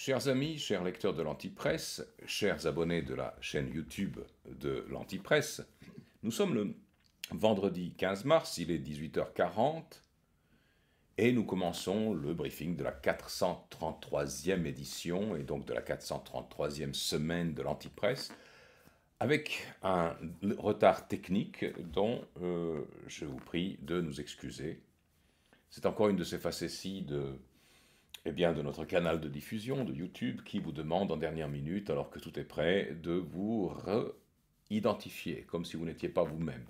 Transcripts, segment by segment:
Chers amis, chers lecteurs de l'Antipresse, chers abonnés de la chaîne YouTube de l'Antipresse, nous sommes le vendredi 15 mars, il est 18h40 et nous commençons le briefing de la 433e édition et donc de la 433e semaine de l'Antipresse avec un retard technique dont euh, je vous prie de nous excuser. C'est encore une de ces facéties de eh bien, de notre canal de diffusion de YouTube qui vous demande en dernière minute, alors que tout est prêt, de vous réidentifier identifier comme si vous n'étiez pas vous-même.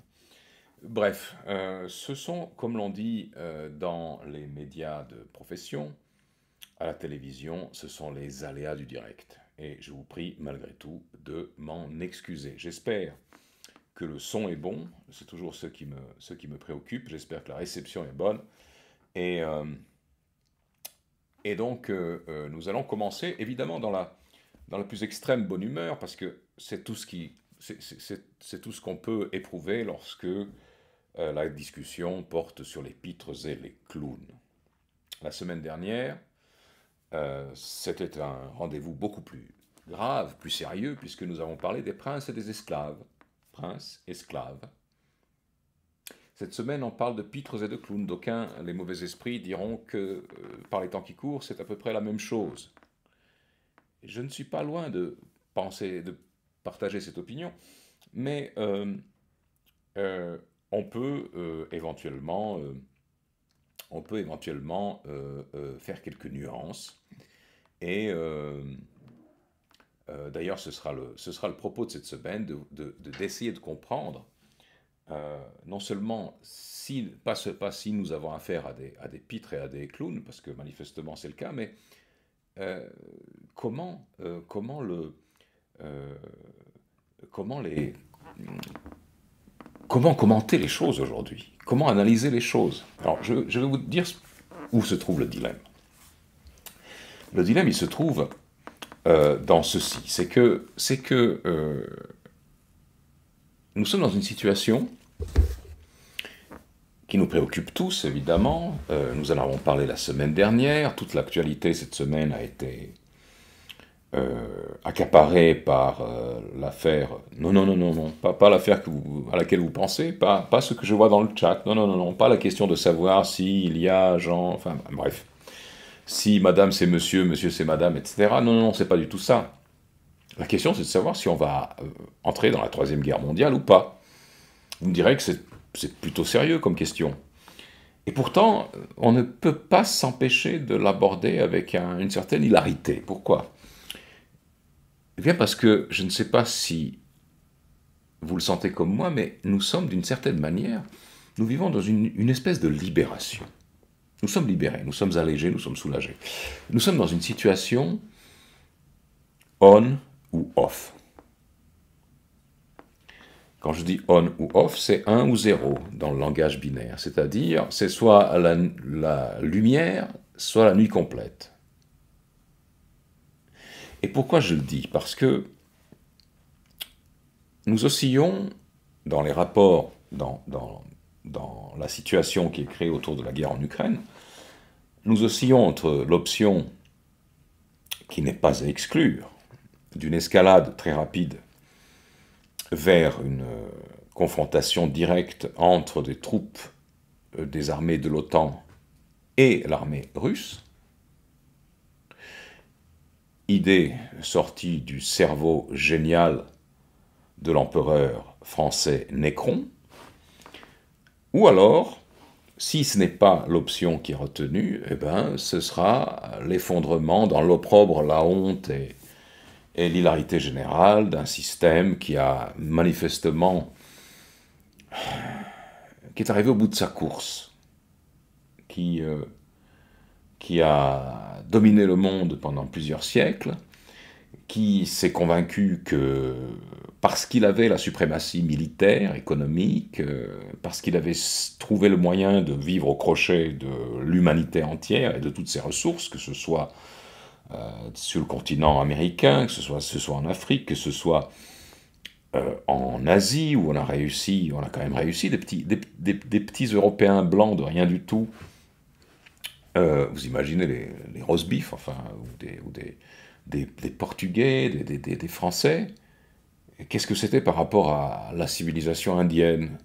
Bref, euh, ce sont, comme l'on dit euh, dans les médias de profession, à la télévision, ce sont les aléas du direct. Et je vous prie malgré tout de m'en excuser. J'espère que le son est bon, c'est toujours ce qui me, ce qui me préoccupe. J'espère que la réception est bonne. Et euh, et donc, euh, euh, nous allons commencer, évidemment, dans la, dans la plus extrême bonne humeur, parce que c'est tout ce qui, c'est tout ce qu'on peut éprouver lorsque euh, la discussion porte sur les pitres et les clowns. La semaine dernière, c'était un rendez-vous beaucoup plus grave, plus sérieux, puisque nous avons parlé des princes et des esclaves. Princes, esclaves. Cette semaine, on parle de pitres et de clowns. D'aucuns, les mauvais esprits, diront que, euh, par les temps qui courent, c'est à peu près la même chose. Je ne suis pas loin de penser, de partager cette opinion, mais euh, euh, on peut éventuellement, on peut éventuellement faire quelques nuances. Et d'ailleurs, ce, sera le, ce sera le propos de cette semaine, d'essayer de, de, de comprendre euh, non seulement si, pas, pas si nous avons affaire à des, à des pitres et à des clowns, parce que manifestement c'est le cas, mais euh, comment, euh, comment, le, comment, les, comment commenter les choses aujourd'hui Comment analyser les choses Alors je, vais vous dire où se trouve le dilemme. Le dilemme, il se trouve dans ceci, c'est que, c'est que nous sommes dans une situation qui nous préoccupe tous, évidemment. Euh, nous en avons parlé la semaine dernière. Toute l'actualité cette semaine a été euh, accaparée par euh, l'affaire. Non, non, non, non, non, pas, pas l'affaire à laquelle vous pensez, pas, pas ce que je vois dans le chat. Non, non, non, non, pas la question de savoir s'il y a Jean. Enfin, bref. Si madame c'est monsieur, monsieur c'est madame, etc. Non, non, non, c'est pas du tout ça. La question, c'est de savoir si on va euh, entrer dans la Troisième Guerre mondiale ou pas. Vous me direz que c'est plutôt sérieux comme question. Et pourtant, euh, on ne peut pas s'empêcher de l'aborder avec une certaine hilarité. Pourquoi Eh bien parce que je ne sais pas si vous le sentez comme moi, mais nous sommes d'une certaine manière, nous vivons dans une, une espèce de libération. Nous sommes libérés, nous sommes allégés, nous sommes soulagés. Nous sommes dans une situation on, ou off. Quand je dis on ou off, c'est 1 ou 0 dans le langage binaire, c'est-à-dire c'est soit la, lumière, soit la nuit complète. Et pourquoi je le dis Parce que nous oscillons dans les rapports, dans, dans la situation qui est créée autour de la guerre en Ukraine, nous oscillons entre l'option qui n'est pas à exclure, d'une escalade très rapide vers une euh, confrontation directe entre des troupes euh, des armées de l'OTAN et l'armée russe, idée sortie du cerveau génial de l'empereur français Nécron, ou alors, si ce n'est pas l'option qui est retenue, eh ben, ce sera l'effondrement dans l'opprobre, la honte et et l'hilarité générale d'un système qui a manifestement euh, qui est arrivé au bout de sa course, qui, euh, qui a dominé le monde pendant plusieurs siècles, qui s'est convaincu que parce qu'il avait la suprématie militaire, économique, euh, parce qu'il avait trouvé le moyen de vivre au crochet de l'humanité entière et de toutes ses ressources, que ce soit euh, sur le continent américain, que ce soit, ce soit en Afrique, que ce soit euh, en Asie, où on a réussi, on a quand même réussi, des petits, des, petits Européens blancs de rien du tout. Euh, vous imaginez les, les roast enfin, ou des, ou des Portugais, des, Français. Qu'est-ce que c'était par rapport à la civilisation indienne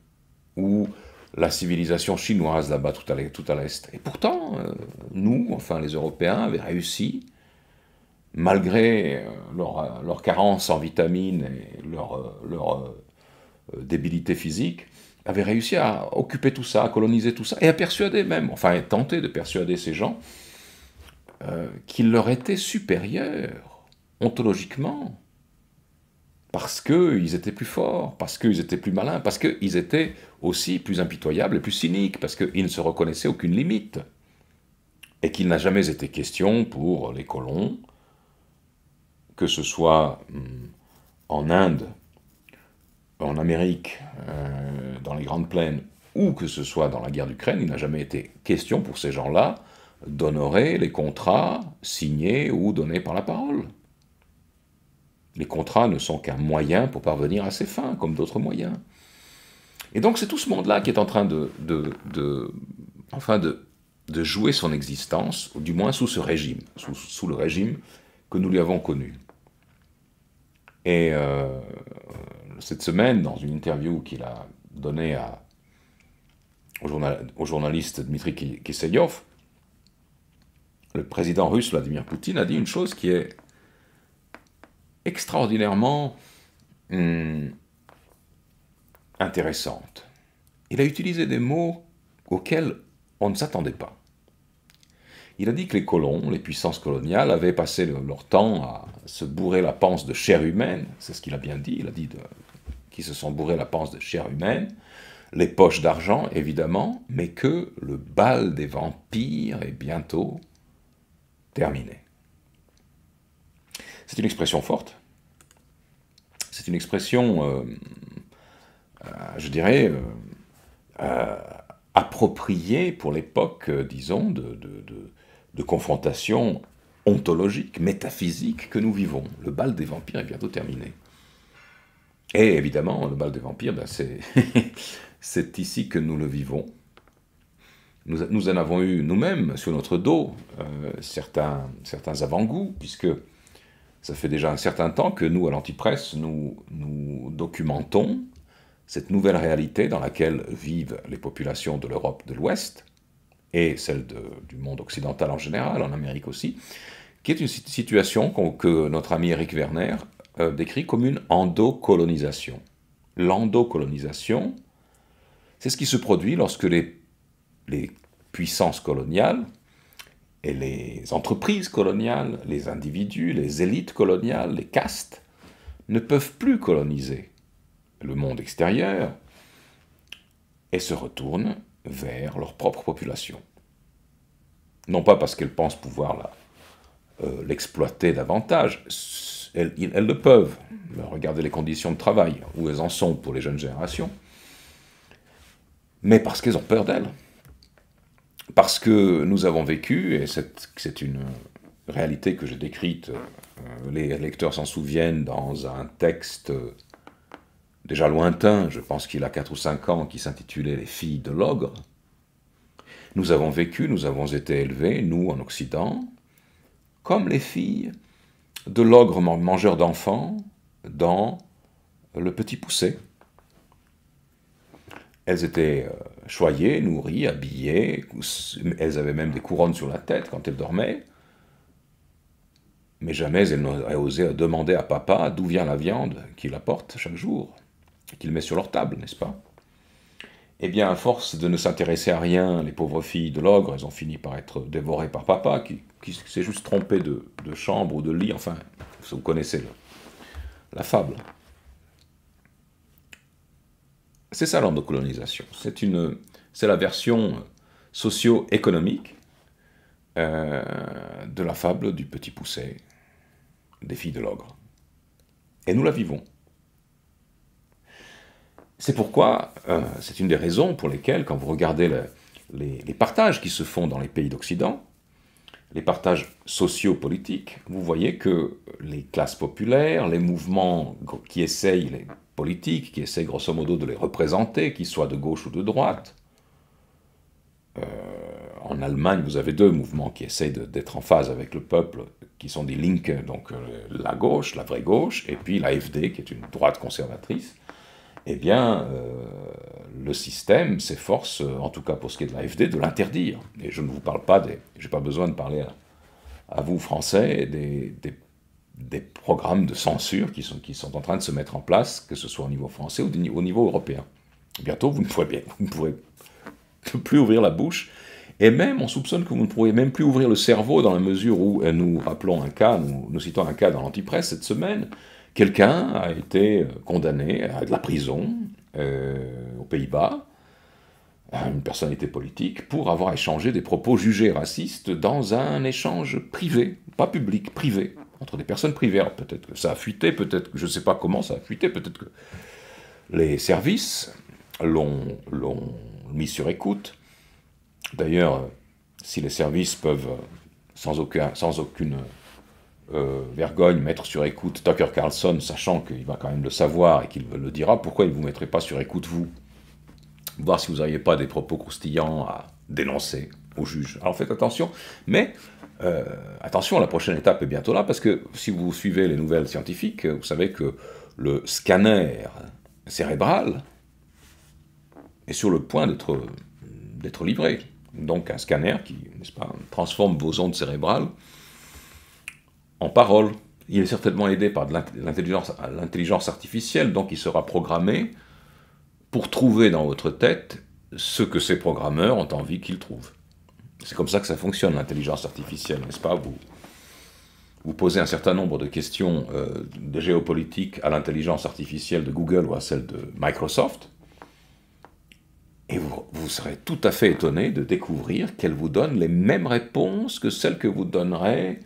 ou la civilisation chinoise là-bas tout à l'est Et pourtant, nous, enfin les Européens, avaient réussi malgré euh, euh, leur, carence en vitamines et leur, euh, débilité physique, avaient réussi à occuper tout ça, à coloniser tout ça, et à persuader même, enfin, à tenter de persuader ces gens qu'ils leur étaient supérieurs, ontologiquement, parce qu'ils étaient plus forts, parce qu'ils étaient plus malins, parce qu'ils étaient aussi plus impitoyables et plus cyniques, parce qu'ils ne se reconnaissaient aucune limite, et qu'il n'a jamais été question pour les colons, que ce soit hmm, en Inde, en Amérique, euh, dans les Grandes Plaines, ou que ce soit dans la guerre d'Ukraine, il n'a jamais été question pour ces gens-là d'honorer les contrats signés ou donnés par la parole. Les contrats ne sont qu'un moyen pour parvenir à ses fins, comme d'autres moyens. Et donc c'est tout ce monde-là qui est en train de, enfin de, jouer son existence, ou du moins sous ce régime, sous le régime que nous lui avons connu. Et euh, cette semaine, dans une interview qu'il a donnée au, journaliste Dmitri Kiseyov, le président russe Vladimir Poutine a dit une chose qui est extraordinairement hmm, intéressante. Il a utilisé des mots auxquels on ne s'attendait pas il a dit que les colons, les puissances coloniales, avaient passé leur temps à se bourrer la panse de chair humaine, c'est ce qu'il a bien dit, il a dit qu'ils se sont bourrés la panse de chair humaine, les poches d'argent évidemment, mais que le bal des vampires est bientôt terminé. C'est une expression forte, c'est une expression, euh, euh, je dirais, euh, appropriée pour l'époque, disons, de, de confrontation ontologique, métaphysique que nous vivons. Le bal des vampires est bientôt terminé. Et évidemment, le bal des vampires, ben, c'est ici que nous le vivons. Nous, en avons eu nous-mêmes sur notre dos euh, certains, avant-goûts, puisque ça fait déjà un certain temps que nous, à l'Antipresse, nous documentons cette nouvelle réalité dans laquelle vivent les populations de l'Europe de l'Ouest, et celle du monde occidental en général, en Amérique aussi, qui est une situation que notre ami Eric Werner euh, décrit comme une endocolonisation. L'endocolonisation, c'est ce qui se produit lorsque les, les puissances coloniales et les entreprises coloniales, les individus, les élites coloniales, les castes, ne peuvent plus coloniser le monde extérieur et se retournent vers leur propre population. Non pas parce qu'elles pensent pouvoir euh, l'exploiter davantage, elles, le peuvent. Regardez les conditions de travail, où elles en sont pour les jeunes générations, mais parce qu'elles ont peur d'elles. Parce que nous avons vécu, et c'est une réalité que j'ai décrite, euh, les lecteurs s'en souviennent dans un texte euh, déjà lointain, je pense qu'il a 4 ou 5 ans, qui s'intitulait Les filles de l'ogre. Nous avons vécu, nous avons été élevés, nous en Occident, comme les filles de l'ogre mangeur d'enfants dans le petit poussé. Elles étaient euh, choyées, nourries, habillées, elles avaient même des couronnes sur la tête quand elles dormaient. Mais jamais elles n'auraient osé demander à papa d'où vient la viande qu'il apporte chaque jour qu'il met sur leur table, n'est-ce pas Eh bien, à force de ne s'intéresser à rien, les pauvres filles de l'ogre, elles ont fini par être dévorées par papa, qui, s'est juste trompé de, chambre ou de lit, enfin, vous connaissez la fable. C'est ça l'endocolonisation, C'est la version socio-économique euh, de la fable du petit pousset des filles de l'ogre. Et nous la vivons. C'est pourquoi, euh, c'est une des raisons pour lesquelles, quand vous regardez les, partages qui se font dans les pays d'Occident, les partages sociopolitiques, vous voyez que les classes populaires, les mouvements qui essayent, les politiques, qui essayent grosso modo de les représenter, qu'ils soient de gauche ou de droite, euh, en Allemagne, vous avez deux mouvements qui essayent d'être en phase avec le peuple, qui sont des Link, donc euh, la gauche, la vraie gauche, et puis l'AFD, qui est une droite conservatrice eh bien, euh, le système s'efforce, euh, en tout cas pour ce qui est de l'AFD, de l'interdire. Et je ne vous parle pas des. J'ai pas besoin de parler à, vous, Français, des, programmes de censure qui sont, qui sont en train de se mettre en place, que ce soit au niveau français ou au niveau européen. Bientôt, vous ne pourrez, plus ouvrir la bouche. Et même, on soupçonne que vous ne pourrez même plus ouvrir le cerveau dans la mesure où euh, nous rappelons un cas, nous, nous citons un cas dans l'antipresse cette semaine, Quelqu'un a été euh, condamné à de la prison euh, aux Pays-Bas, euh, une personnalité politique, pour avoir échangé des propos jugés racistes dans un échange privé, pas public, privé, entre des personnes privées. peut-être que ça a fuité, peut-être que je ne sais pas comment ça a fuité, peut-être que les services l'ont mis sur écoute. D'ailleurs, si les services peuvent, sans, sans aucune euh, Vergogne mettre sur écoute Tucker Carlson, sachant qu'il va quand même le savoir et qu'il le dira, pourquoi il ne vous mettrait pas sur écoute vous Voir si vous n'auriez pas des propos croustillants à dénoncer au juge. Alors faites attention, mais euh, attention, la prochaine étape est bientôt là, parce que si vous suivez les nouvelles scientifiques, vous savez que le scanner cérébral est sur le point d'être livré. Donc un scanner qui, n'est-ce pas, transforme vos ondes cérébrales en parole. Il est certainement aidé par l'intelligence artificielle, donc il sera programmé pour trouver dans votre tête ce que ces programmeurs ont envie qu'il trouve. C'est comme ça que ça fonctionne, l'intelligence artificielle, n'est-ce pas vous, vous posez un certain nombre de questions euh, de géopolitique à l'intelligence artificielle de Google ou à celle de Microsoft, et vous, serez tout à fait étonné de découvrir qu'elle vous donne les mêmes réponses que celles que vous donnerait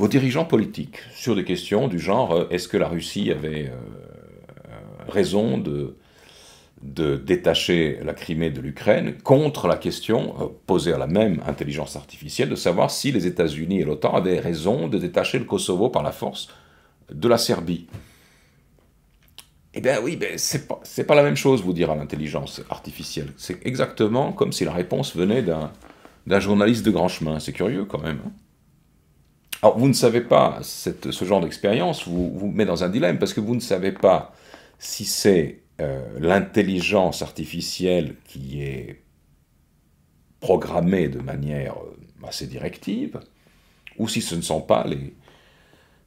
vos dirigeants politiques sur des questions du genre euh, est-ce que la Russie avait euh, euh, raison de, détacher la Crimée de l'Ukraine contre la question posée à la même intelligence artificielle de savoir si les États-Unis et l'OTAN avaient raison de détacher le Kosovo par la force de la Serbie. Eh bien oui, ben, c'est pas, la même chose, vous dire à l'intelligence artificielle. C'est exactement comme si la réponse venait d'un journaliste de grand chemin. C'est curieux quand même. Hein. Alors, vous ne savez pas, ce genre d'expérience vous, vous met dans un dilemme, parce que vous ne savez pas si c'est euh, l'intelligence artificielle qui est programmée de manière euh, assez directive, ou si ce ne sont pas les,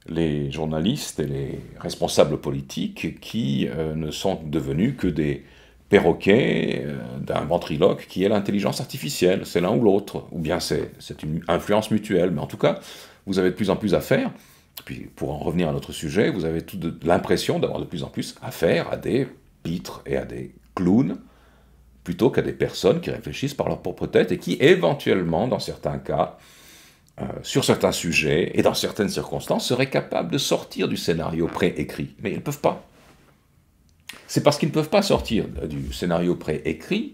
les journalistes et les responsables politiques qui euh, ne sont devenus que des perroquets d'un ventriloque qui est l'intelligence artificielle. C'est l'un ou l'autre, ou bien c'est une influence mutuelle, mais en tout cas, vous avez de plus en plus à faire. Puis pour en revenir à notre sujet, vous avez l'impression d'avoir de plus en plus à faire à des pitres et à des clowns, plutôt qu'à des personnes qui réfléchissent par leur propre tête et qui éventuellement, dans certains cas, euh, sur certains sujets et dans certaines circonstances, seraient capables de sortir du scénario pré-écrit. Mais ils ne peuvent pas. C'est parce qu'ils ne peuvent pas sortir du scénario pré-écrit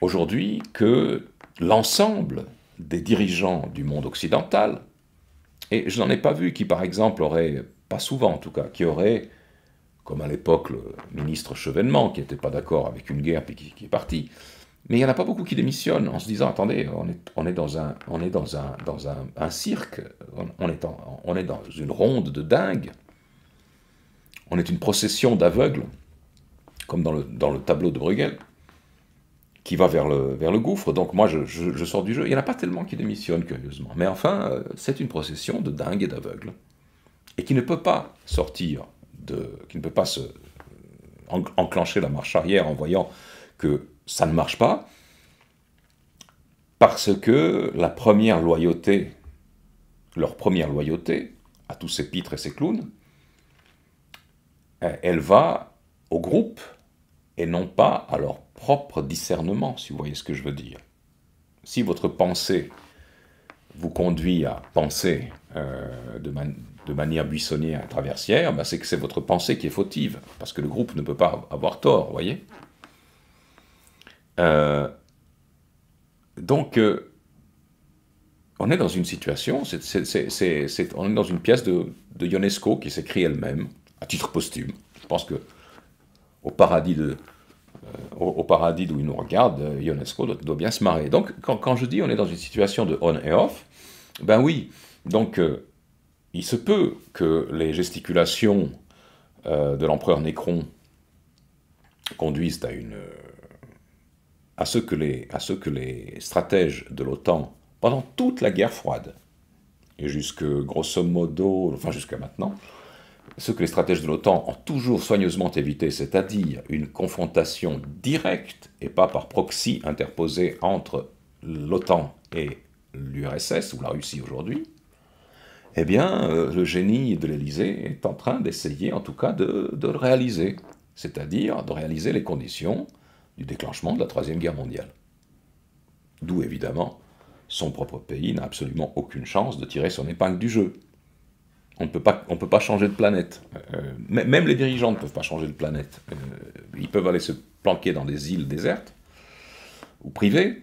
aujourd'hui que l'ensemble des dirigeants du monde occidental, et je n'en ai pas vu qui, par exemple, aurait, pas souvent en tout cas, qui aurait, comme à l'époque le ministre Chevènement, qui n'était pas d'accord avec une guerre puis qui, est parti, mais il n'y en a pas beaucoup qui démissionnent en se disant, attendez, on est, on est dans, un, on est dans, un, dans un, cirque, on, est on est dans une ronde de dingue, on est une procession d'aveugles, comme dans le, dans le tableau de Bruegel qui va vers le, vers le gouffre. Donc moi, je, sors du jeu. Il n'y en a pas tellement qui démissionnent, curieusement. Mais enfin, euh, c'est une procession de dingues et d'aveugles. Et qui ne peut pas sortir de. qui ne peut pas se, enclencher la marche arrière en voyant que ça ne marche pas. Parce que la première loyauté, leur première loyauté, à tous ces pitres et ces clowns, euh, elle va au groupe et non pas à leur propre discernement, si vous voyez ce que je veux dire. Si votre pensée vous conduit à penser euh, de, manière buissonnière et traversière, ben, c'est que c'est votre pensée qui est fautive, parce que le groupe ne peut pas avoir tort, vous voyez euh, Donc, euh, on est dans une situation, on est dans une pièce de, de Ionesco qui s'écrit elle-même, à titre posthume. Je pense que au paradis de, au, paradis d'où il nous regarde, euh, Ionesco doit, bien se marrer. Donc quand, je dis on est dans une situation de on et off, ben oui, donc euh, il se peut que les gesticulations euh, de l'empereur Nécron conduisent à une... à ce que les, à stratèges de l'OTAN, pendant toute la guerre froide, et jusque grosso modo, jusqu'à maintenant, ce que les stratèges de l'OTAN ont toujours soigneusement évité, c'est-à-dire une confrontation directe et pas par proxy interposée entre l'OTAN et l'URSS ou la Russie aujourd'hui, eh bien, euh, le génie de l'Élysée est en train d'essayer, en tout cas, de, de le réaliser, c'est-à-dire de réaliser les conditions du déclenchement de la Troisième Guerre mondiale. D'où, évidemment, son propre pays n'a absolument aucune chance de tirer son épingle du jeu. On ne peut pas changer de planète. Euh, même les dirigeants ne peuvent pas changer de planète. Euh, ils peuvent aller se planquer dans des îles désertes ou privées,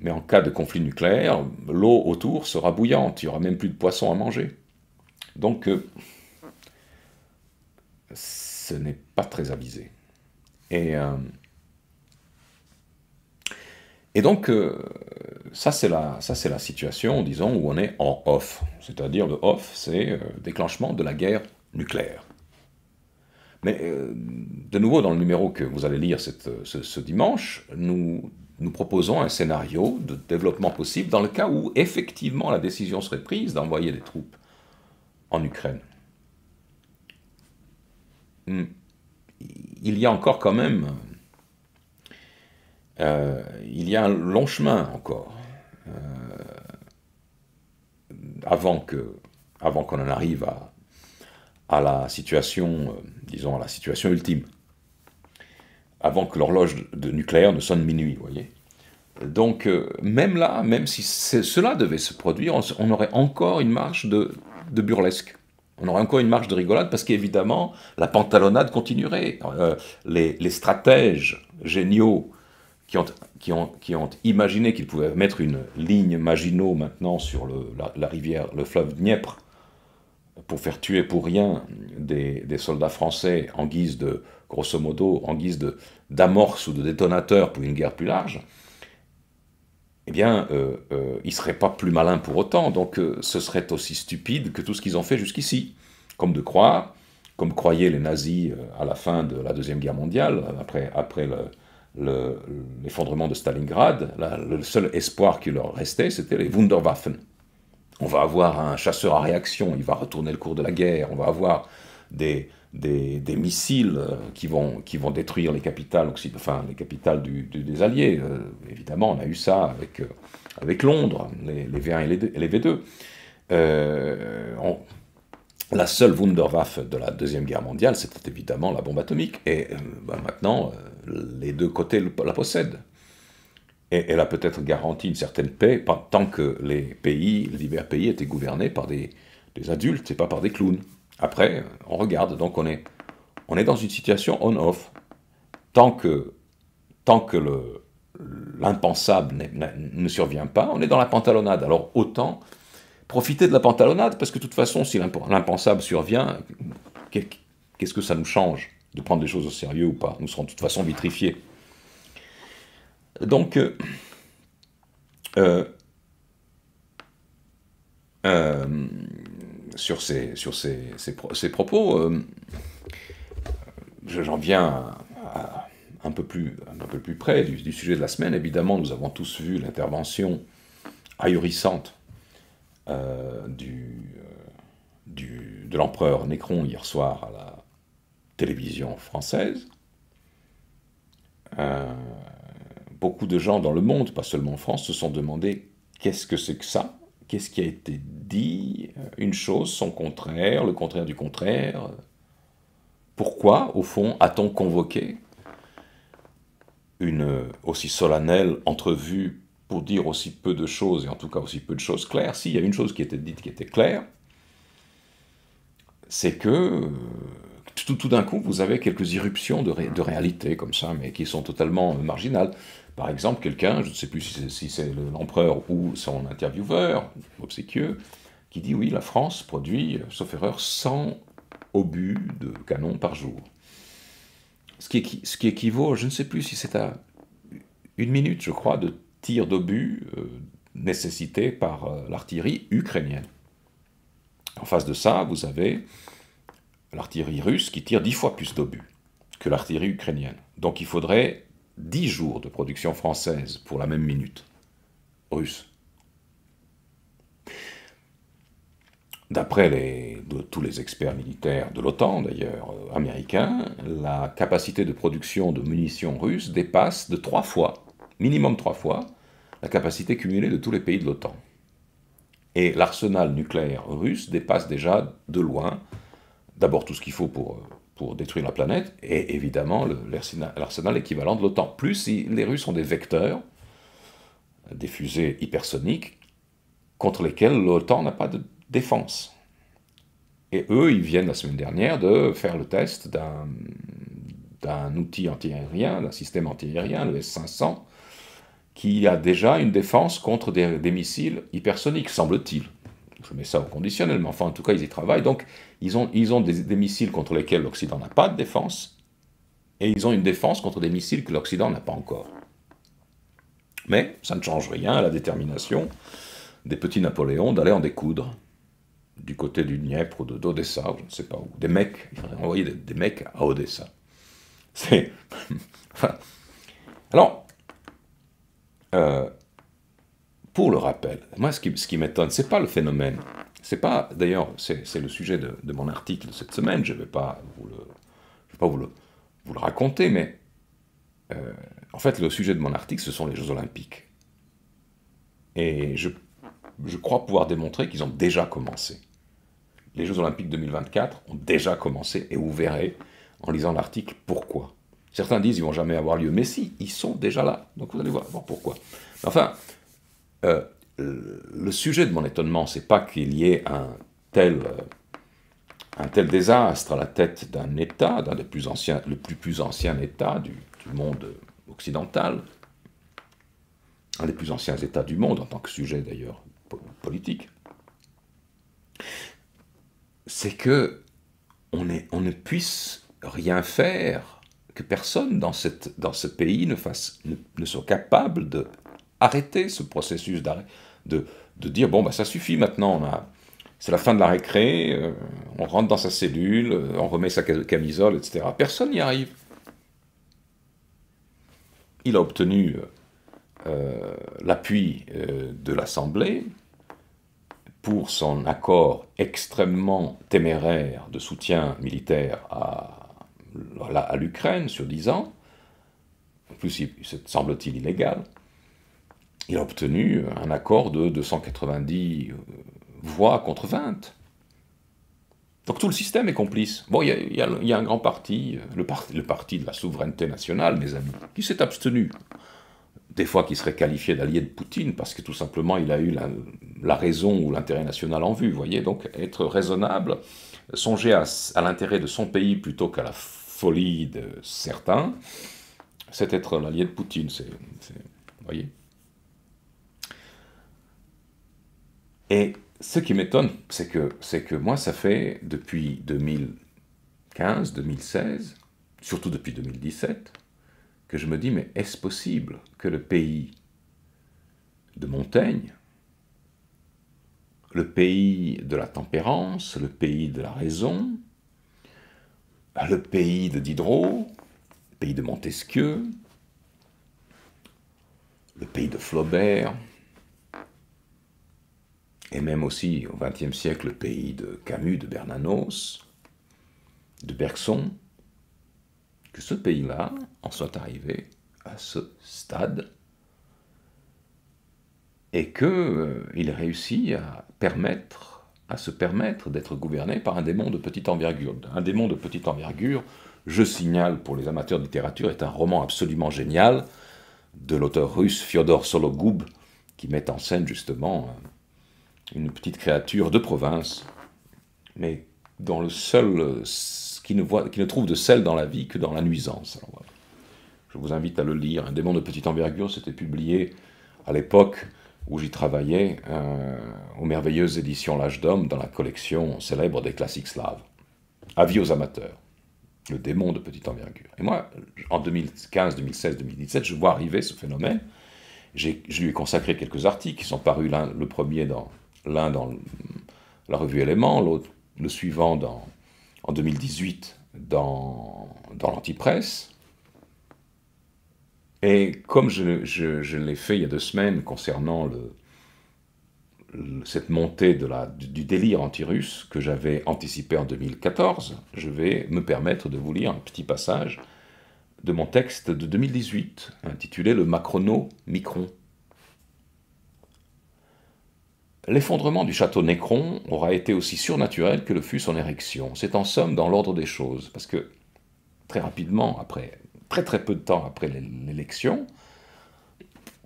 mais en cas de conflit nucléaire, l'eau autour sera bouillante, il n'y aura même plus de poissons à manger. Donc, euh, ce n'est pas très avisé. Et et donc, euh, ça c'est la, situation, disons, où on est en off. C'est-à-dire le off, c'est euh, déclenchement de la guerre nucléaire. Mais euh, de nouveau, dans le numéro que vous allez lire ce, dimanche, nous, nous proposons un scénario de développement possible dans le cas où effectivement la décision serait prise d'envoyer des troupes en Ukraine. Hmm. Il y a encore quand même il y a un long chemin encore euh, avant que, avant qu'on en arrive à, la situation, euh, disons à la situation ultime, avant que l'horloge de nucléaire ne sonne minuit, voyez. Donc euh, même là, même si cela devait se produire, on, aurait encore une marche de, burlesque. On aurait encore une marche de rigolade parce qu'évidemment, la pantalonnade continuerait. les, stratèges géniaux qui ont qui ont, imaginé qu'ils pouvaient mettre une ligne Maginot maintenant sur la, rivière, le fleuve Dniepr, pour faire tuer pour rien des, soldats français en guise de, grosso modo, en guise d'amorce ou de détonateur pour une guerre plus large, eh bien, euh, euh, ils ne seraient pas plus malins pour autant. Donc, euh, ce serait aussi stupide que tout ce qu'ils ont fait jusqu'ici. Comme de croire, comme croyaient les nazis à la fin de la Deuxième Guerre mondiale, après, après le, l'effondrement de Stalingrad, le seul espoir qui leur restait, c'était les Wunderwaffen. On va avoir un chasseur à réaction, il va retourner le cours de la guerre, on va avoir des, des, missiles euh, qui vont, qui vont détruire les capitales, enfin, les capitales des Alliés. Euh, évidemment, on a eu ça avec, euh, avec Londres, les, V1 et les, V2. la seule Wunderwaffe de la Deuxième Guerre mondiale, c'était évidemment la bombe atomique. Et bah, maintenant, les deux côtés la possèdent. Et elle a peut-être garanti une certaine paix tant que les pays, les divers pays étaient gouvernés par des, adultes et pas par des clowns. Après, on regarde, donc on est, on est dans une situation on-off. Tant que, tant que l'impensable ne survient pas, on est dans la pantalonnade. Alors autant profiter de la pantalonnade, parce que de toute façon, si l'impensable survient, qu'est-ce que ça nous change de prendre les choses au sérieux ou pas. Nous serons de toute façon vitrifiés. Donc, euh, euh, euh, sur ces, sur ces, ces, propos, j'en viens un, peu plus, un peu plus près du, sujet de la semaine. Évidemment, nous avons tous vu l'intervention ahurissante du, du, de l'empereur Nécron hier soir à la télévision française. Euh, beaucoup de gens dans le monde, pas seulement en France, se sont demandé qu'est-ce que c'est que ça Qu'est-ce qui a été dit euh, Une chose, son contraire, le contraire du contraire. Pourquoi, au fond, a-t-on convoqué une euh, aussi solennelle entrevue pour dire aussi peu de choses, et en tout cas aussi peu de choses claires S'il y a une chose qui était dite qui était claire, c'est que tout, d'un coup, vous avez quelques irruptions de, réalité comme ça, mais qui sont totalement euh, marginales. Par exemple, quelqu'un, je ne sais plus si c'est, l'empereur ou son intervieweur, obséquieux, qui dit oui, la France produit, euh, sauf erreur, 100 obus de canon par jour. Ce qui, équivaut, je ne sais plus si c'est à une minute, je crois, de tir d'obus euh, nécessité par l'artillerie ukrainienne. En face de ça, vous avez l'artillerie russe qui tire dix fois plus d'obus que l'artillerie ukrainienne. Donc il faudrait dix jours de production française pour la même minute russe. D'après tous les experts militaires de l'OTAN, d'ailleurs, euh, américains, la capacité de production de munitions russes dépasse de trois fois, minimum trois fois, la capacité cumulée de tous les pays de l'OTAN. Et l'arsenal nucléaire russe dépasse déjà de loin d'abord tout ce qu'il faut pour, euh, pour détruire la planète, et évidemment l'arsenal équivalent de l'OTAN. Plus les Russes ont des vecteurs, euh, des fusées hypersoniques, contre lesquelles l'OTAN n'a pas de défense. Et eux, ils viennent la semaine dernière de faire le test d'un outil antiaérien, d'un système antiaérien, le S-500, qui a déjà une défense contre des missiles hypersoniques, semble-t-il je mets ça au conditionnel, mais enfin en tout cas ils y travaillent. Donc ils ont, ils ont des, missiles contre lesquels l'Occident n'a pas de défense, et ils ont une défense contre des missiles que l'Occident n'a pas encore. Mais ça ne change rien à la détermination des petits Napoléons d'aller en découdre du côté du Dniepr ou d'Odessa, je ne sais pas où. Des mecs, il faudrait envoyer des, mecs à Odessa. C'est... Alors, euh, pour le rappel. Moi, ce qui, ce qui m'étonne, c'est pas le phénomène. C'est pas, d'ailleurs, c'est le sujet de, mon article cette semaine. Je vais pas vous le, vais pas vous le, raconter, mais euh, en fait, le sujet de mon article, ce sont les Jeux Olympiques. Et je, crois pouvoir démontrer qu'ils ont déjà commencé. Les Jeux Olympiques 2024 ont déjà commencé et vous verrez en lisant l'article pourquoi. Certains disent ils vont jamais avoir lieu, mais si, ils sont déjà là. Donc vous allez voir, pourquoi. Enfin, euh, le sujet de mon étonnement, c'est pas qu'il y ait un tel, euh, un tel désastre à la tête d'un État, d'un des plus anciens, le plus, plus ancien État du, monde occidental, un des plus anciens États du monde en tant que sujet d'ailleurs politique, c'est que on, est, on, ne puisse rien faire, que personne dans, cette, dans ce pays ne, fasse, ne soit capable de arrêter ce processus d'arrêt, de, dire bon, bah, ça suffit maintenant, c'est la fin de la récré, euh, on rentre dans sa cellule, euh, on remet sa camisole, etc. Personne n'y arrive. Il a obtenu euh, l'appui de l'Assemblée pour son accord extrêmement téméraire de soutien militaire à, l'Ukraine sur dix ans. En plus, semble-t-il illégal il a obtenu un accord de 290 euh, voix contre 20. Donc tout le système est complice. Bon, il y, a un grand parti, euh, le, parti de la souveraineté nationale, mes amis, qui s'est abstenu. Des fois qui serait qualifié d'allié de Poutine, parce que tout simplement il a eu la, raison ou l'intérêt national en vue, voyez. Donc être raisonnable, songer à, l'intérêt de son pays plutôt qu'à la folie de certains, c'est être l'allié de Poutine, c'est... voyez Et ce qui m'étonne, c'est que, c'est que moi, ça fait depuis 2015, 2016, surtout depuis 2017, que je me dis, mais est-ce possible que le pays de Montaigne, le pays de la tempérance, le pays de la raison, bah, le pays de Diderot, le pays de Montesquieu, le pays de Flaubert, et même aussi au XXe siècle le pays de Camus, de Bernanos, de Bergson, que ce pays-là en soit arrivé à ce stade et qu'il euh, il réussit à permettre à se permettre d'être gouverné par un démon de petite envergure. Un démon de petite envergure, je signale pour les amateurs de littérature, est un roman absolument génial de l'auteur russe Fyodor Sologoub, qui met en scène justement euh, une petite créature de province, mais dans le seul, qui ne, voit, qui ne trouve de sel dans la vie que dans la nuisance. Je vous invite à le lire. Un démon de petite envergure, c'était publié à l'époque où j'y travaillais euh, aux merveilleuses éditions L'âge d'homme dans la collection célèbre des classiques slaves. Avis aux amateurs. Le démon de petite envergure. Et moi, en 2015, 2016, 2017, je vois arriver ce phénomène. Je lui ai consacré quelques articles qui sont parus, le premier dans l'un dans la revue Élément, l'autre le suivant dans, en 2018 dans, dans l'Antipresse. Et comme je, je, l'ai fait il y a deux semaines concernant le, cette montée de la, du, du délire anti-russe que j'avais anticipé en 2014, je vais me permettre de vous lire un petit passage de mon texte de 2018 intitulé Le Macrono-Micron. L'effondrement du château Nécron aura été aussi surnaturel que le fut son érection. C'est en somme dans l'ordre des choses, parce que très rapidement, après très très peu de temps après l'élection,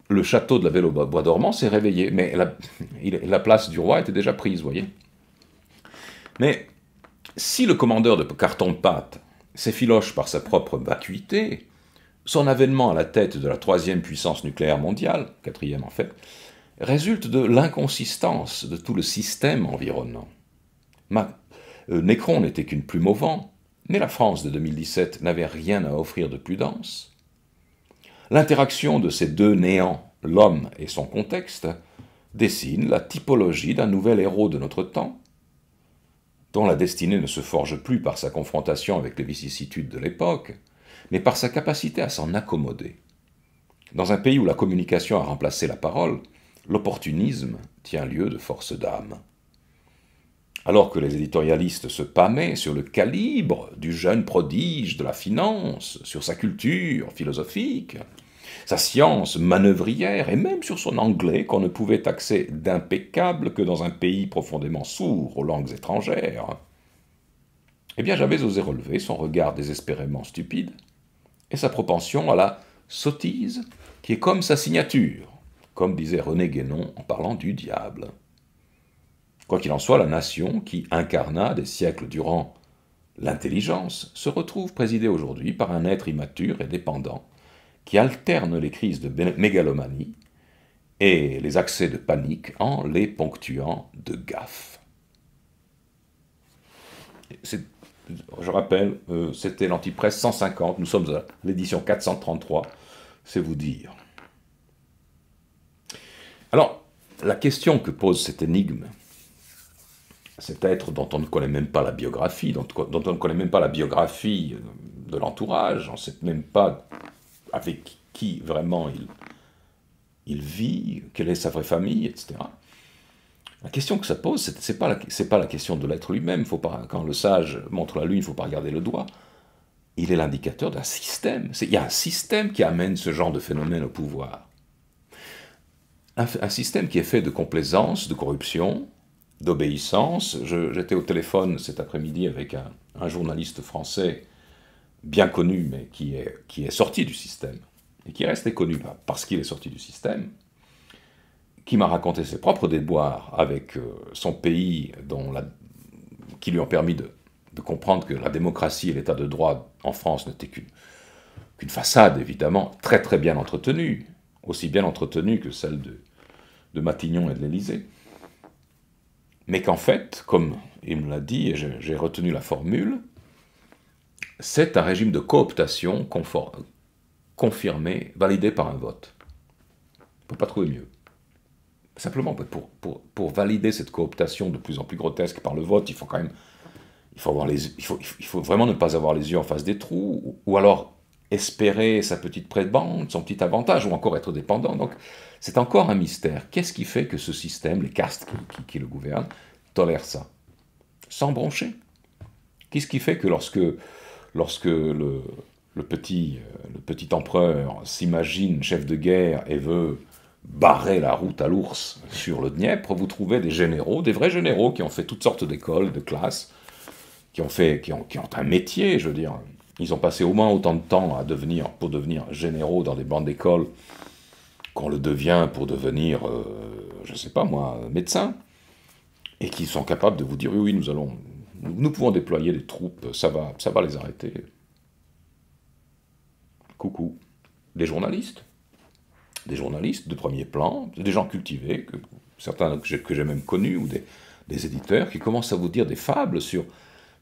le château de la Vélo Bois Dormant s'est réveillé, mais la, place du roi était déjà prise, vous voyez. Mais si le commandeur de carton de pâte s'effiloche par sa propre vacuité, son avènement à la tête de la troisième puissance nucléaire mondiale, quatrième en fait, résulte de l'inconsistance de tout le système environnant. Necron euh, Nécron n'était qu'une plume au vent, mais la France de 2017 n'avait rien à offrir de plus dense. L'interaction de ces deux néants, l'homme et son contexte, dessine la typologie d'un nouvel héros de notre temps, dont la destinée ne se forge plus par sa confrontation avec les vicissitudes de l'époque, mais par sa capacité à s'en accommoder. Dans un pays où la communication a remplacé la parole, l'opportunisme tient lieu de force d'âme. Alors que les éditorialistes se pâmaient sur le calibre du jeune prodige de la finance, sur sa culture philosophique, sa science manœuvrière et même sur son anglais qu'on ne pouvait taxer d'impeccable que dans un pays profondément sourd aux langues étrangères, eh bien j'avais osé relever son regard désespérément stupide et sa propension à la sottise qui est comme sa signature, comme disait René Guénon en parlant du diable. Quoi qu'il en soit, la nation qui incarna des siècles durant l'intelligence se retrouve présidée aujourd'hui par un être immature et dépendant qui alterne les crises de mégalomanie et les accès de panique en les ponctuant de gaffe. Je rappelle, euh, c'était l'antipresse 150, nous sommes à l'édition 433, c'est vous dire. Alors, la question que pose cette énigme, cet être dont on ne connaît même pas la biographie, dont, on ne connaît même pas la biographie euh, de l'entourage, on ne sait même pas avec qui vraiment il, vit, quelle est sa vraie famille, etc. La question que ça pose, c'est n'est pas, la, question de l'être lui-même. quand le sage montre la lune, il ne faut pas regarder le doigt. Il est l'indicateur d'un système. Il y a un système qui amène ce genre de phénomène au pouvoir un, système qui est fait de complaisance, de corruption, d'obéissance. J'étais au téléphone cet après-midi avec un, journaliste français bien connu, mais qui est, qui est sorti du système, et qui restait connu parce qu'il est sorti du système, qui m'a raconté ses propres déboires avec euh, son pays dont qui lui ont permis de, comprendre que la démocratie et l'état de droit en France n'étaient qu'une façade, évidemment, très très bien entretenue, aussi bien entretenue que celle de, de Matignon et de l'Élysée, mais qu'en fait, comme il me l'a dit, et j'ai retenu la formule, c'est un régime de cooptation confirmé, validé par un vote. On ne peut pas trouver mieux. Simplement, pour, pour, valider cette cooptation de plus en plus grotesque par le vote, il faut quand même... Il faut, les, il faut, vraiment ne pas avoir les yeux en face des trous, ou alors espérer sa petite près-de-bande, son petit avantage, ou encore être dépendant. Donc, c'est encore un mystère. Qu'est-ce qui fait que ce système, les castes qui, le gouvernent, tolèrent ça Sans broncher. Qu'est-ce qui fait que lorsque, lorsque le, petit, euh, le petit empereur s'imagine chef de guerre et veut barrer la route à l'ours sur le Dniepr, vous trouvez des généraux, des vrais généraux qui ont fait toutes sortes d'écoles, de classes, qui ont, fait, qui ont, qui ont un métier, je veux dire, ils ont passé au moins autant de temps à devenir, pour devenir généraux dans des bandes d'école qu'on le devient pour devenir, euh, je ne sais pas moi, médecin, et qui sont capables de vous dire oui, nous allons, nous pouvons déployer des troupes, ça va, ça va les arrêter. Coucou, des journalistes, des journalistes de premier plan, des gens cultivés, certains que j'ai même connus, ou des éditeurs qui commencent à vous dire des fables sur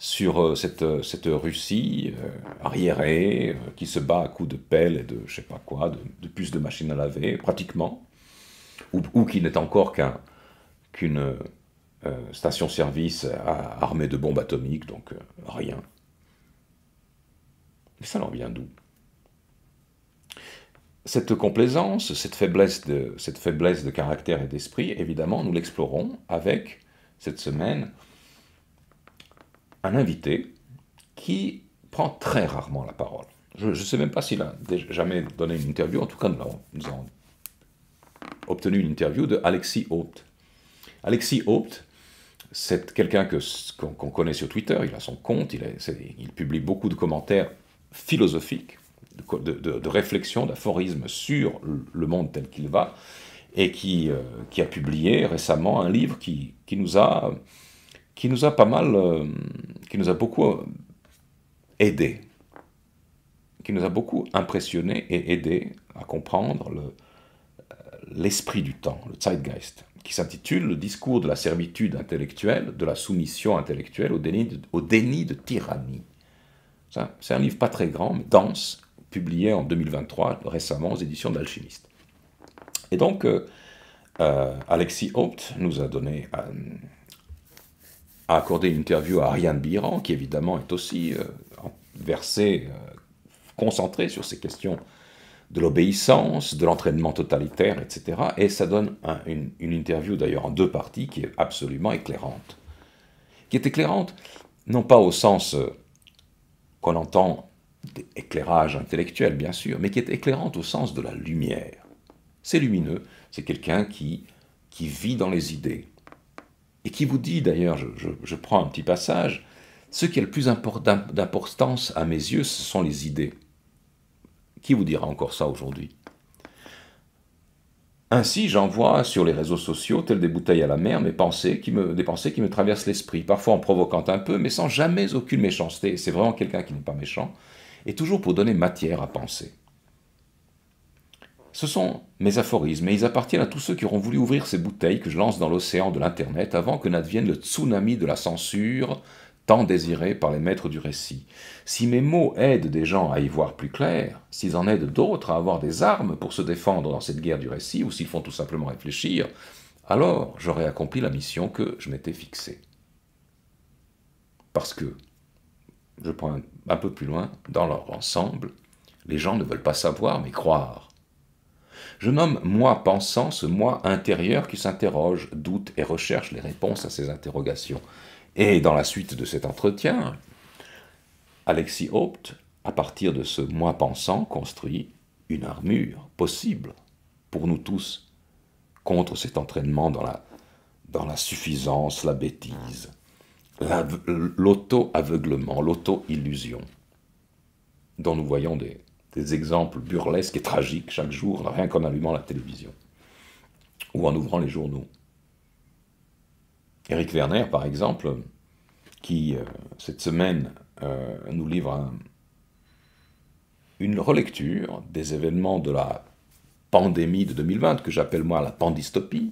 sur euh, euh, cette, Russie euh, arriérée, qui se bat à coups de pelle et de je sais pas quoi, de, de puces de machines à laver, pratiquement, ou, qui n'est encore qu'une station-service armée de bombes atomiques, donc rien. Mais ça l'en vient d'où Cette complaisance, cette faiblesse, de, cette faiblesse de caractère et d'esprit, évidemment, nous l'explorons avec, cette semaine, un invité qui prend très rarement la parole. Je ne sais même pas s'il a jamais donné une interview, en tout cas nous, avons, obtenu une interview de Alexis Haupt. Alexis Haupt, c'est quelqu'un qu'on connaît sur Twitter, il a son compte, il, publie beaucoup de commentaires philosophiques, de, réflexions, d'aphorismes sur le monde tel qu'il va, et qui, euh, a publié récemment un livre qui, nous, a, qui nous a pas mal... Euh, qui nous a beaucoup euh, aidés, qui nous a beaucoup impressionnés et aidés à comprendre euh, l'esprit du temps, le Zeitgeist, qui s'intitule Le discours de la servitude intellectuelle, de la soumission intellectuelle au déni de, au déni de tyrannie. C'est un livre pas très grand, mais dense, publié en 2023 récemment aux éditions d'Alchimiste. Et donc, euh, Alexis Haupt nous a donné a accordé une interview à Ariane Biran, qui évidemment est aussi euh, versée, euh, concentrée sur ces questions de l'obéissance, de l'entraînement totalitaire, etc. Et ça donne une, interview d'ailleurs en deux parties qui est absolument éclairante. Qui est éclairante, non pas au sens euh, qu'on entend d'éclairage intellectuel, bien sûr, mais qui est éclairante au sens de la lumière. C'est lumineux, c'est quelqu'un qui, qui vit dans les idées, et qui vous dit d'ailleurs, je, prends un petit passage, ce qui est le plus d'importance à mes yeux, ce sont les idées. Qui vous dira encore ça aujourd'hui Ainsi, j'envoie sur les réseaux sociaux, telles des bouteilles à la mer, mes qui me, des pensées qui me traversent l'esprit, parfois en provoquant un peu, mais sans jamais aucune méchanceté. C'est vraiment quelqu'un qui n'est pas méchant, et toujours pour donner matière à penser. Ce sont mes aphorismes et ils appartiennent à tous ceux qui auront voulu ouvrir ces bouteilles que je lance dans l'océan de l'Internet avant que n'advienne le tsunami de la censure tant désiré par les maîtres du récit. Si mes mots aident des gens à y voir plus clair, s'ils en aident d'autres à avoir des armes pour se défendre dans cette guerre du récit ou s'ils font tout simplement réfléchir, alors j'aurai accompli la mission que je m'étais fixée. Parce que, je prends un peu plus loin, dans leur ensemble, les gens ne veulent pas savoir mais croire. Je nomme moi pensant ce moi intérieur qui s'interroge, doute et recherche les réponses à ses interrogations. Et dans la suite de cet entretien, Alexis Haupt, à partir de ce moi pensant, construit une armure possible pour nous tous contre cet entraînement dans la, dans la suffisance, la bêtise, l'auto-aveuglement, l'auto-illusion, dont nous voyons des, des exemples burlesques et tragiques chaque jour, rien qu'en allumant la télévision ou en ouvrant les journaux. Eric Werner, par exemple, qui euh, cette semaine euh, nous livre une relecture des événements de la pandémie de 2020, que j'appelle moi la pandystopie,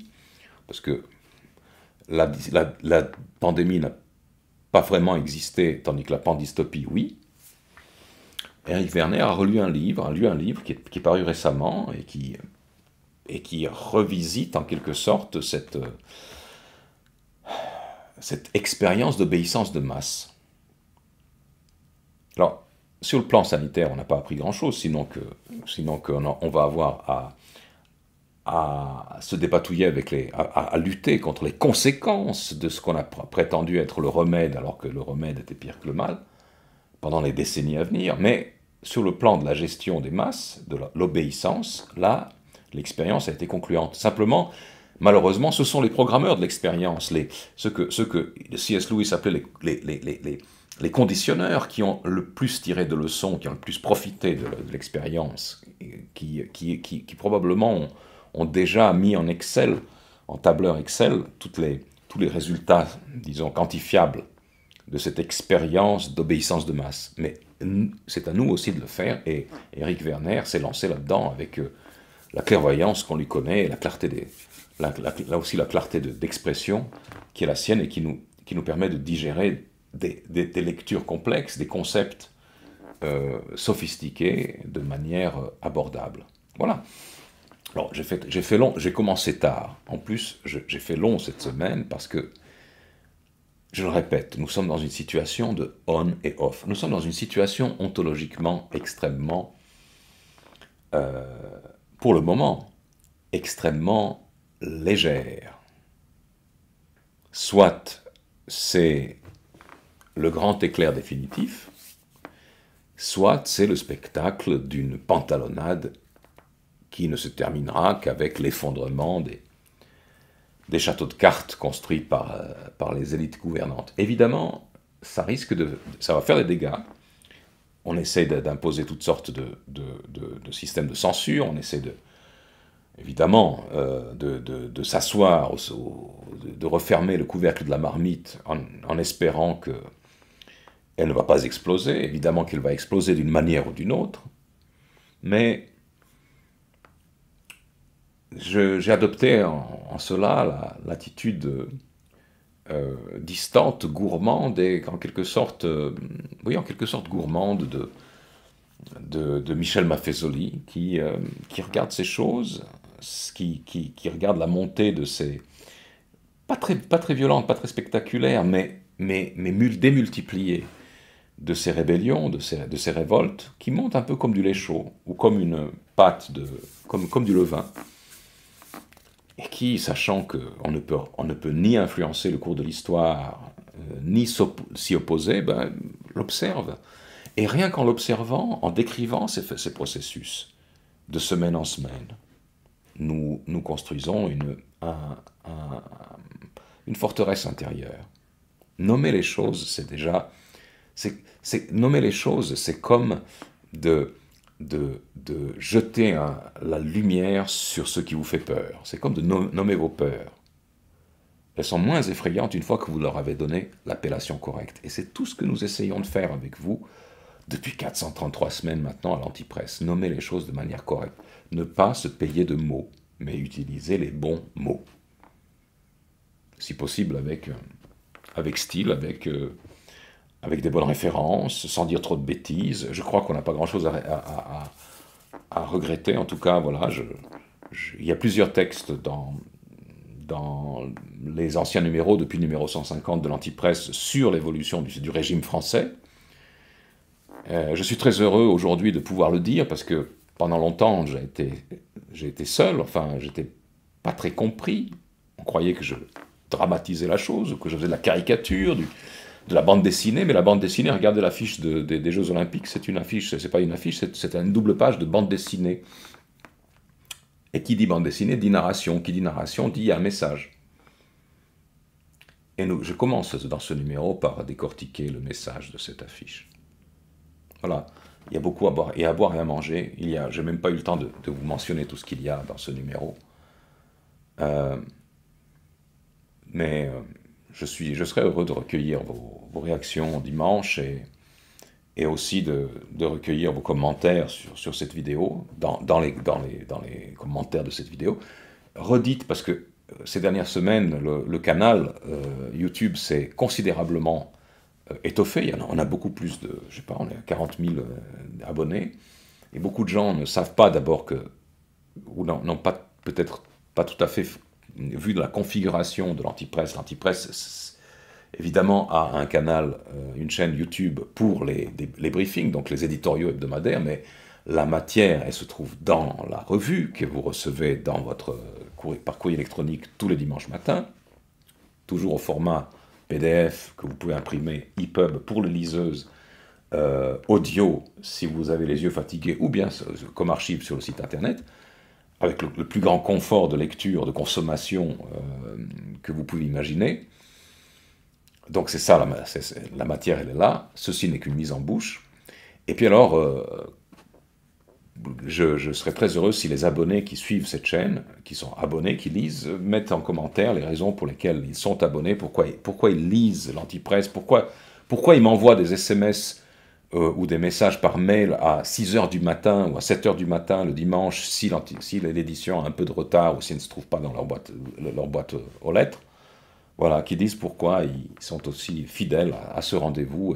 parce que la, la pandémie n'a pas vraiment existé, tandis que la pandystopie, oui. Eric Werner a relu un livre, a lu un livre qui est, paru récemment et qui, et qui revisite en quelque sorte cette, cette expérience d'obéissance de masse. Alors, sur le plan sanitaire, on n'a pas appris grand-chose, sinon que, sinon on, va avoir à, à se débatouiller avec les, à, à, lutter contre les conséquences de ce qu'on a prétendu être le remède, alors que le remède était pire que le mal, pendant les décennies à venir. Mais sur le plan de la gestion des masses, de l'obéissance, là, l'expérience a été concluante. Simplement, malheureusement, ce sont les programmeurs de l'expérience, les, ceux, que, ce que C.S. Louis appelait les, conditionneurs qui ont le plus tiré de leçons, qui ont le plus profité de, l'expérience, qui, probablement ont, déjà mis en Excel, en tableur Excel, toutes les, tous les résultats, disons, quantifiables de cette expérience d'obéissance de masse. Mais c'est à nous aussi de le faire. Et Eric Werner s'est lancé là-dedans avec euh, la clairvoyance qu'on lui connaît, et la clarté des, là aussi la clarté d'expression qui est la sienne et qui nous, qui nous permet de digérer des, lectures complexes, des concepts euh, sophistiqués de manière euh, abordable. Voilà. Alors j'ai fait, fait long, j'ai commencé tard. En plus, j'ai fait long cette semaine parce que je le répète, nous sommes dans une situation de on et off. Nous sommes dans une situation ontologiquement extrêmement, euh, pour le moment, extrêmement légère. Soit c'est le grand éclair définitif, soit c'est le spectacle d'une pantalonnade qui ne se terminera qu'avec l'effondrement des des châteaux de cartes construits par, euh, par les élites gouvernantes. Évidemment, ça risque de... ça va faire des dégâts. On essaie d'imposer toutes sortes de, systèmes de censure, on essaie de, évidemment, euh, de, s'asseoir, de refermer le couvercle de la marmite en, en espérant que elle ne va pas exploser, évidemment qu'elle va exploser d'une manière ou d'une autre, mais j'ai adopté en, cela l'attitude euh, distante, gourmande et en quelque sorte, euh, en quelque sorte gourmande de, Michel Maffesoli, euh, qui, regarde ces choses, qui, regarde la montée de ces... pas très, pas violente, pas très spectaculaire, mais, mais, démultipliée de ces rébellions, de ces, révoltes, qui montent un peu comme du lait chaud, ou comme une pâte, de, comme du levain et qui, sachant qu'on ne peut, on ne peut ni influencer le cours de l'histoire, euh, ni s'y opposer, ben, l'observe. Et rien qu'en l'observant, en décrivant ces, ces, processus, de semaine en semaine, nous, nous construisons une, une forteresse intérieure. Nommer les choses, c'est déjà... c'est nommer les choses, c'est comme de de, jeter la lumière sur ce qui vous fait peur. C'est comme de nommer vos peurs. Elles sont moins effrayantes une fois que vous leur avez donné l'appellation correcte. Et c'est tout ce que nous essayons de faire avec vous depuis 433 semaines maintenant à l'antipresse. Nommer les choses de manière correcte. Ne pas se payer de mots, mais utiliser les bons mots. Si possible avec, euh, avec style, avec... Euh, avec des bonnes références, sans dire trop de bêtises. Je crois qu'on n'a pas grand-chose à, regretter. En tout cas, voilà, je, il y a plusieurs textes dans, dans les anciens numéros, depuis le numéro 150 de l'Antipresse, sur l'évolution du, régime français. Euh, je suis très heureux aujourd'hui de pouvoir le dire parce que pendant longtemps, j'ai été, été, seul, enfin, j'étais pas très compris. On croyait que je dramatisais la chose, que je faisais de la caricature, du, de la bande dessinée, mais la bande dessinée, regardez l'affiche des Jeux Olympiques, c'est une affiche, c'est pas une affiche, c'est une double page de bande dessinée. Et qui dit bande dessinée dit narration, qui dit narration dit un message. Et nous, je commence dans ce numéro par décortiquer le message de cette affiche. Voilà, il y a beaucoup à boire et à boire et à manger. Il y a, j'ai même pas eu le temps de, vous mentionner tout ce qu'il y a dans ce numéro. Euh, mais euh, je, suis, je serai heureux de recueillir vos, réactions dimanche et, et aussi de, recueillir vos commentaires sur, cette vidéo, dans, les, dans, les, commentaires de cette vidéo. Redites, parce que euh, ces dernières semaines, le, canal euh, YouTube s'est considérablement euh, étoffé. Il y en a, on a beaucoup plus de, je sais pas, on est à 40 000 abonnés. Et beaucoup de gens ne savent pas d'abord que, ou n'ont pas peut-être pas tout à fait vu de la configuration de l'antipresse, l'antipresse évidemment a un canal, euh, une chaîne YouTube pour les, briefings, donc les éditoriaux hebdomadaires, mais la matière, elle se trouve dans la revue que vous recevez dans votre euh, courrier, par courrier électronique tous les dimanches matins, toujours au format PDF que vous pouvez imprimer, EPUB pour les liseuses, euh, audio si vous avez les yeux fatigués, ou bien comme archive sur le site internet avec le, plus grand confort de lecture, de consommation euh, que vous pouvez imaginer. Donc c'est ça, la, matière, elle est là. Ceci n'est qu'une mise en bouche. Et puis alors, euh, je, serais très heureux si les abonnés qui suivent cette chaîne, qui sont abonnés, qui lisent, mettent en commentaire les raisons pour lesquelles ils sont abonnés, pourquoi, pourquoi ils lisent l'antipresse, pourquoi, pourquoi ils m'envoient des SMS euh, ou des messages par mail à 6h du matin ou à 7h du matin le dimanche si l'édition a un peu de retard ou s'ils ne se trouve pas dans leur boîte, leur boîte euh, aux lettres, voilà, qui disent pourquoi ils sont aussi fidèles à, ce rendez-vous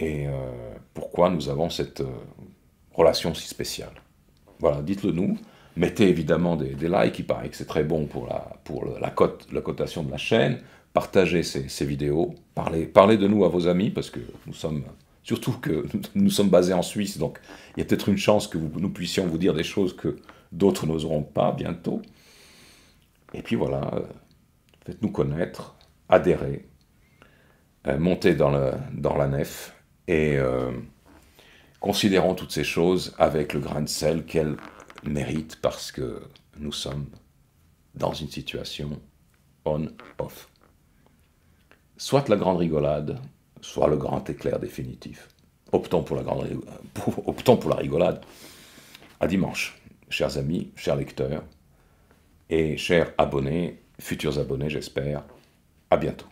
et, euh, pourquoi nous avons cette relation si spéciale. Voilà, dites-le nous. Mettez évidemment des, likes, il paraît que c'est très bon pour la cotation de la chaîne partagez ces, vidéos, parlez, parlez de nous à vos amis, parce que nous sommes, surtout que nous sommes basés en Suisse, donc il y a peut-être une chance que nous puissions vous dire des choses que d'autres n'oseront pas bientôt. Et puis voilà, euh, faites-nous connaître, adhérez, euh, montez dans, le, dans la nef et euh, considérons toutes ces choses avec le grain de sel qu'elles méritent parce que nous sommes dans une situation on-off soit la grande rigolade, soit le grand éclair définitif. Optons pour la, grande, pour la rigolade. À dimanche, chers amis, chers lecteurs et chers abonnés, futurs abonnés, j'espère. À bientôt.